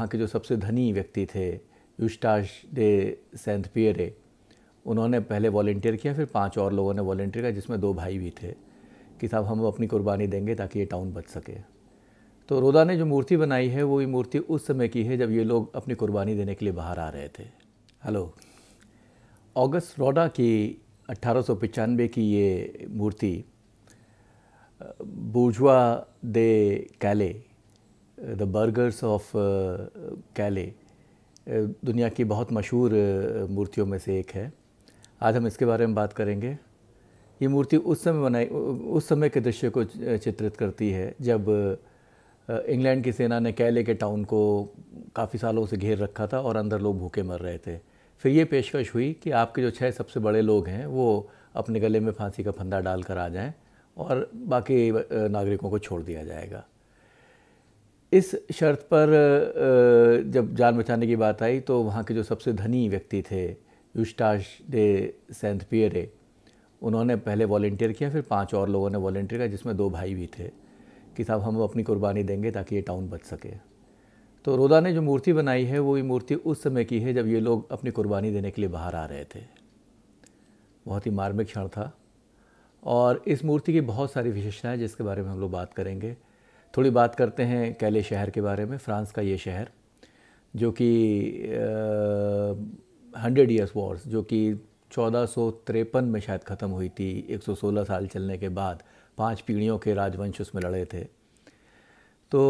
यहाँ के जो सबसे धनी व्यक्ति थे यूस्टाश डे सेंथ पियरे उन्होंने पहले वॉल्टियर किया फिर पांच और लोगों ने वॉल्टियर किया जिसमें दो भाई भी थे कि साहब हम अपनी कुर्बानी देंगे ताकि ये टाउन बच सके तो रोदा ने जो मूर्ति बनाई है वो ये मूर्ति उस समय की है जब ये लोग अपनी कुर्बानी देने के लिए बाहर आ रहे थे हेलो ऑगस्ट रोडा की अट्ठारह की ये मूर्ति बूझवा दे कैले द बर्गर्स ऑफ कैले दुनिया की बहुत मशहूर uh, मूर्तियों में से एक है आज हम इसके बारे में बात करेंगे ये मूर्ति उस समय बनाई उस समय के दृश्य को चित्रित करती है जब uh, इंग्लैंड की सेना ने कैले के टाउन को काफ़ी सालों से घेर रखा था और अंदर लोग भूखे मर रहे थे फिर ये पेशकश हुई कि आपके जो छः सबसे बड़े लोग हैं वो अपने गले में फांसी का फंदा डाल कर आ जाएं और बाकी uh, नागरिकों को छोड़ दिया जाएगा इस शर्त पर जब जान बचाने की बात आई तो वहाँ के जो सबसे धनी व्यक्ति थे युष्टाश डे सेंथ पियरे उन्होंने पहले वॉल्टियर किया फिर पांच और लोगों ने वॉल्टियर किया जिसमें दो भाई भी थे कि साहब हम अपनी कुर्बानी देंगे ताकि ये टाउन बच सके तो रोदा ने जो मूर्ति बनाई है वो ये मूर्ति उस समय की है जब ये लोग अपनी कुर्बानी देने के लिए बाहर आ रहे थे बहुत ही मार्मिक क्षण था और इस मूर्ति की बहुत सारी विशेषताएं जिसके बारे में हम लोग बात करेंगे थोड़ी बात करते हैं कैले शहर के बारे में फ्रांस का ये शहर जो कि हंड्रेड ईयर्स वॉर्स जो कि चौदह में शायद ख़त्म हुई थी 116 साल चलने के बाद पांच पीढ़ियों के राजवंश उसमें लड़े थे तो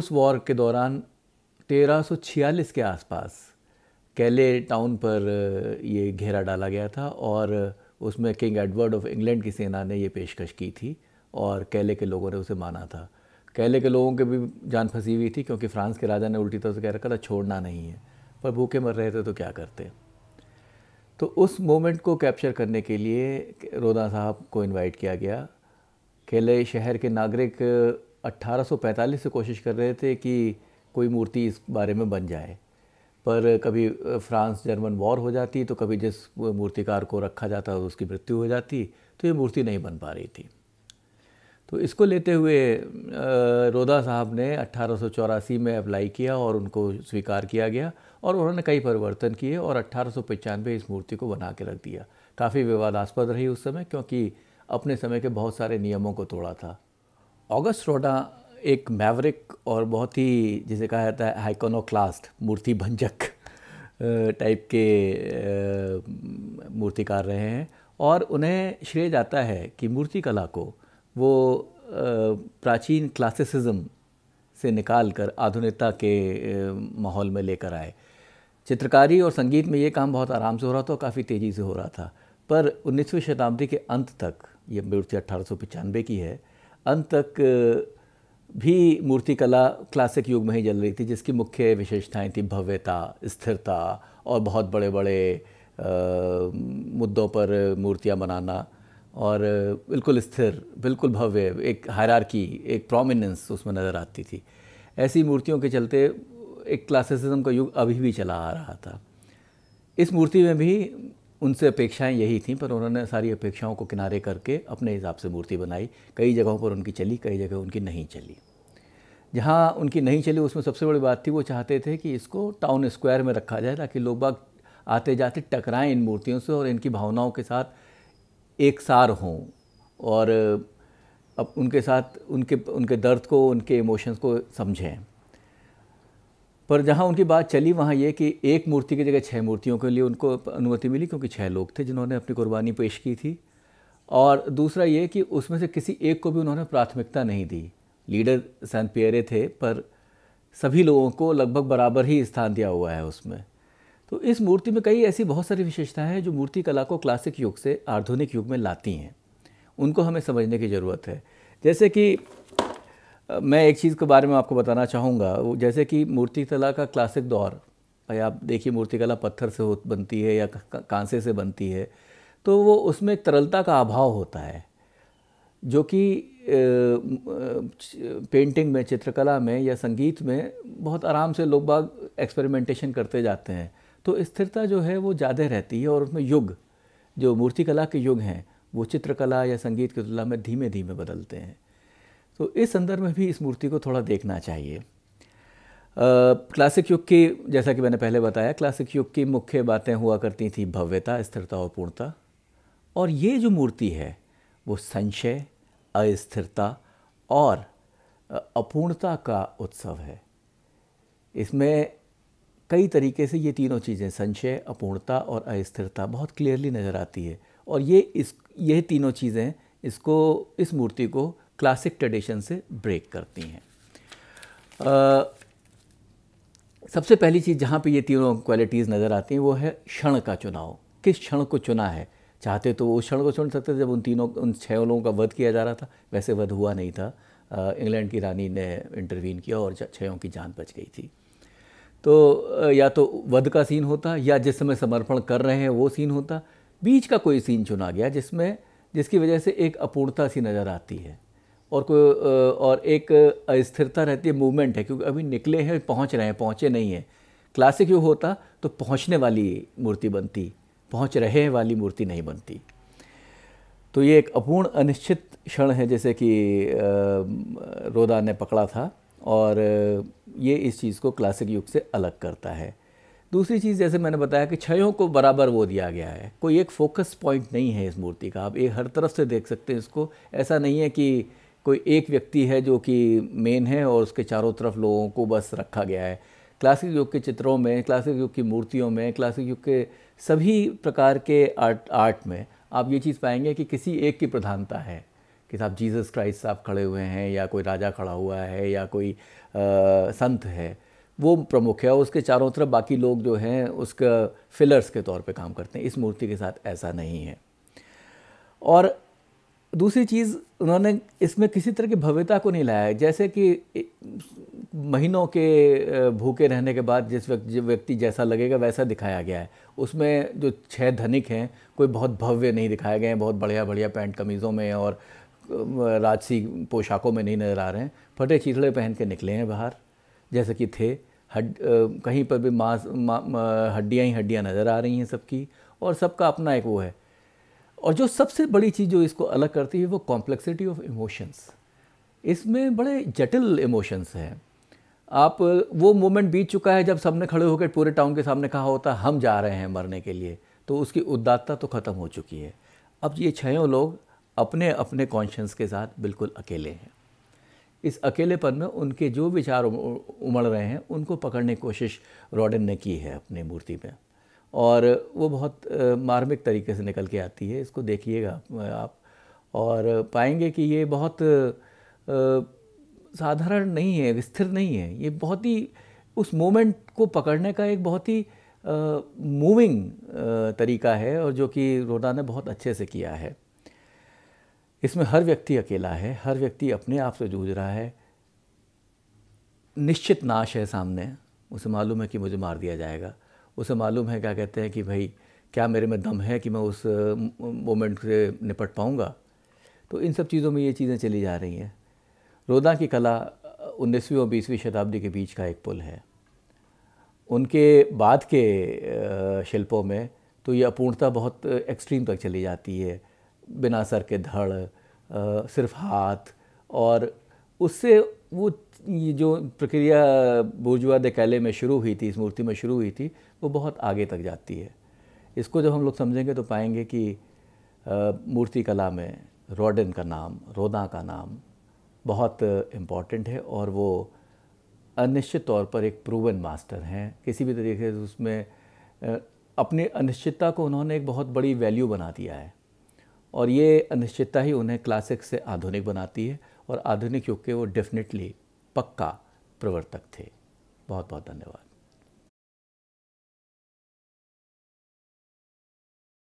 उस वॉर के दौरान 1346 के आसपास कैले टाउन पर ये घेरा डाला गया था और उसमें किंग एडवर्ड ऑफ इंग्लैंड की सेना ने ये पेशकश की थी और कैले के लोगों ने उसे माना था कहले के लोगों के भी जान फंसी हुई थी क्योंकि फ्रांस के राजा ने उल्टी तरह से कह रखा था छोड़ना नहीं है पर भूखे मर रहे थे तो क्या करते तो उस मोमेंट को कैप्चर करने के लिए रोदा साहब को इनवाइट किया गया केले शहर के नागरिक 1845 से कोशिश कर रहे थे कि कोई मूर्ति इस बारे में बन जाए पर कभी फ्रांस जर्मन वॉर हो जाती तो कभी जिस मूर्तिकार को रखा जाता उसकी मृत्यु हो जाती तो ये मूर्ति नहीं बन पा रही थी तो इसको लेते हुए रोदा साहब ने अट्ठारह में अप्लाई किया और उनको स्वीकार किया गया और उन्होंने कई परिवर्तन किए और अट्ठारह इस मूर्ति को बना के रख दिया काफ़ी विवादास्पद रही उस समय क्योंकि अपने समय के बहुत सारे नियमों को तोड़ा था ऑगस्ट रोडा एक मैवरिक और बहुत ही जिसे कहा जाता है हाइकोनोक्लास्ट मूर्ति भंजक टाइप के मूर्तिकार रहे हैं और उन्हें श्रेय जाता है कि मूर्ति कला को वो प्राचीन क्लासिसिज्म से निकाल कर आधुनिकता के माहौल में लेकर आए चित्रकारी और संगीत में ये काम बहुत आराम से हो रहा था और काफ़ी तेज़ी से हो रहा था पर 19वीं शताब्दी के अंत तक ये मूर्ति अट्ठारह की है अंत तक भी मूर्तिकला क्लासिक युग में ही जल रही थी जिसकी मुख्य विशेषताएं थी भव्यता स्थिरता और बहुत बड़े बड़े मुद्दों पर मूर्तियां बनाना और बिल्कुल स्थिर बिल्कुल भव्य एक हायरार्की एक प्रोमिनेंस उसमें नज़र आती थी ऐसी मूर्तियों के चलते एक क्लासिसिज्म का युग अभी भी चला आ रहा था इस मूर्ति में भी उनसे अपेक्षाएं यही थीं पर उन्होंने सारी अपेक्षाओं को किनारे करके अपने हिसाब से मूर्ति बनाई कई जगहों पर उनकी चली कई जगह उनकी नहीं चली जहाँ उनकी नहीं चली उसमें सबसे बड़ी बात थी वो चाहते थे कि इसको टाउन स्क्वायर में रखा जाए ताकि लोग बाग आते जाते टकराएं इन मूर्तियों से और इनकी भावनाओं के साथ एक सार हों और अब उनके साथ उनके उनके दर्द को उनके इमोशंस को समझें पर जहाँ उनकी बात चली वहाँ ये कि एक मूर्ति की जगह छः मूर्तियों के लिए उनको अनुमति मिली क्योंकि छः लोग थे जिन्होंने अपनी कुर्बानी पेश की थी और दूसरा ये कि उसमें से किसी एक को भी उन्होंने प्राथमिकता नहीं दी लीडर सैन पियरे थे पर सभी लोगों को लगभग बराबर ही स्थान दिया हुआ है उसमें तो इस मूर्ति में कई ऐसी बहुत सारी विशेषताएं हैं जो मूर्ति कला को क्लासिक युग से आधुनिक युग में लाती हैं उनको हमें समझने की ज़रूरत है जैसे कि मैं एक चीज़ के बारे में आपको बताना चाहूँगा वो जैसे कि मूर्तिकला का क्लासिक दौर भाई आप देखिए मूर्तिकला पत्थर से बनती है या कांसे से बनती है तो वो उसमें तरलता का अभाव होता है जो कि पेंटिंग में चित्रकला में या संगीत में बहुत आराम से लोग बाग एक्सपेरिमेंटेशन करते जाते हैं तो स्थिरता जो है वो ज़्यादा रहती है और उसमें युग जो मूर्तिकला के युग हैं वो चित्रकला या संगीत की तुलना में धीमे धीमे बदलते हैं तो इस संदर्भ में भी इस मूर्ति को थोड़ा देखना चाहिए क्लासिक युग की जैसा कि मैंने पहले बताया क्लासिक युग की मुख्य बातें हुआ करती थी भव्यता स्थिरता और पूर्णता और ये जो मूर्ति है वो संशय अस्थिरता और अपूर्णता का उत्सव है इसमें कई तरीके से ये तीनों चीज़ें संशय अपूर्णता और अस्थिरता बहुत क्लियरली नज़र आती है और ये इस ये तीनों चीज़ें इसको इस मूर्ति को क्लासिक ट्रेडिशन से ब्रेक करती हैं सबसे पहली चीज़ जहाँ पे ये तीनों क्वालिटीज़ नज़र आती हैं वो है क्षण का चुनाव किस क्षण को चुना है चाहते तो वो क्षण को चुन सकते थे जब उन तीनों उन छः लोगों का वध किया जा रहा था वैसे वध हुआ नहीं था इंग्लैंड की रानी ने इंटरवीन किया और छयों की जान बच गई थी तो या तो वध का सीन होता या जिस समय समर्पण कर रहे हैं वो सीन होता बीच का कोई सीन चुना गया जिसमें जिसकी वजह से एक अपूर्णता सी नज़र आती है और कोई और एक अस्थिरता रहती है मूवमेंट है क्योंकि अभी निकले हैं पहुंच रहे हैं पहुंचे नहीं हैं क्लासिक यू होता तो पहुंचने वाली मूर्ति बनती पहुंच रहे वाली मूर्ति नहीं बनती तो ये एक अपूर्ण अनिश्चित क्षण है जैसे कि रोदा ने पकड़ा था और ये इस चीज़ को क्लासिक युग से अलग करता है दूसरी चीज़ जैसे मैंने बताया कि छयों को बराबर वो दिया गया है कोई एक फोकस पॉइंट नहीं है इस मूर्ति का आप एक हर तरफ से देख सकते हैं इसको ऐसा नहीं है कि कोई एक व्यक्ति है जो कि मेन है और उसके चारों तरफ लोगों को बस रखा गया है क्लासिक युग के चित्रों में क्लासिक युग की मूर्तियों में क्लासिक युग के सभी प्रकार के आर्ट आर्ट में आप ये चीज़ पाएंगे कि किसी एक की प्रधानता है कि साहब जीसस क्राइस्ट साहब खड़े हुए हैं या कोई राजा खड़ा हुआ है या कोई आ, संत है वो प्रमुख है और उसके चारों तरफ बाकी लोग जो हैं उसका फिलर्स के तौर पे काम करते हैं इस मूर्ति के साथ ऐसा नहीं है और दूसरी चीज़ उन्होंने इसमें किसी तरह की भव्यता को नहीं लाया है जैसे कि महीनों के भूखे रहने के बाद जिस व्यक्ति जैसा लगेगा वैसा दिखाया गया है उसमें जो छह धनिक हैं कोई बहुत भव्य नहीं दिखाए गए हैं बहुत बढ़िया बढ़िया पैंट कमीज़ों में और राजसी पोशाकों में नहीं नज़र आ रहे हैं फटे चीथड़े पहन के निकले हैं बाहर जैसे कि थे हड कहीं पर भी मांस हड्डियाँ ही हड्डियाँ नज़र आ रही हैं सबकी और सबका अपना एक वो है और जो सबसे बड़ी चीज़ जो इसको अलग करती है वो कॉम्प्लेक्सिटी ऑफ इमोशंस इसमें बड़े जटिल इमोशंस हैं आप वो मोमेंट बीत चुका है जब सबने खड़े होकर पूरे टाउन के सामने कहा होता हम जा रहे हैं मरने के लिए तो उसकी उदात्ता तो ख़त्म हो चुकी है अब ये छयों लोग अपने अपने कॉन्शंस के साथ बिल्कुल अकेले हैं इस अकेलेपन में उनके जो विचार उमड़ रहे हैं उनको पकड़ने की कोशिश रॉडन ने की है अपनी मूर्ति में और वो बहुत मार्मिक तरीके से निकल के आती है इसको देखिएगा आप और पाएंगे कि ये बहुत साधारण नहीं है स्थिर नहीं है ये बहुत ही उस मोमेंट को पकड़ने का एक बहुत ही मूविंग तरीका है और जो कि रोडा ने बहुत अच्छे से किया है इसमें हर व्यक्ति अकेला है हर व्यक्ति अपने आप से जूझ रहा है निश्चित नाश है सामने उसे मालूम है कि मुझे मार दिया जाएगा उसे मालूम है क्या कहते हैं कि भाई क्या मेरे में दम है कि मैं उस मोमेंट से निपट पाऊँगा तो इन सब चीज़ों में ये चीज़ें चली जा रही हैं रोदा की कला उन्नीसवीं और बीसवीं शताब्दी के बीच का एक पुल है उनके बाद के शिल्पों में तो ये अपूर्णता बहुत एक्सट्रीम तक चली जाती है बिना सर के धड़ सिर्फ हाथ और उससे वो ये जो प्रक्रिया बुर्जुआ दकैले में शुरू हुई थी इस मूर्ति में शुरू हुई थी वो बहुत आगे तक जाती है इसको जब हम लोग समझेंगे तो पाएंगे कि मूर्ति कला में रॉडन का नाम रोदा का नाम बहुत इम्पॉर्टेंट है और वो अनिश्चित तौर पर एक प्रूवन मास्टर हैं किसी भी तरीके से उसमें अपनी अनिश्चितता को उन्होंने एक बहुत बड़ी वैल्यू बना दिया है और ये अनिश्चितता ही उन्हें क्लासिक से आधुनिक बनाती है और आधुनिक युग के वो डेफिनेटली पक्का प्रवर्तक थे बहुत बहुत धन्यवाद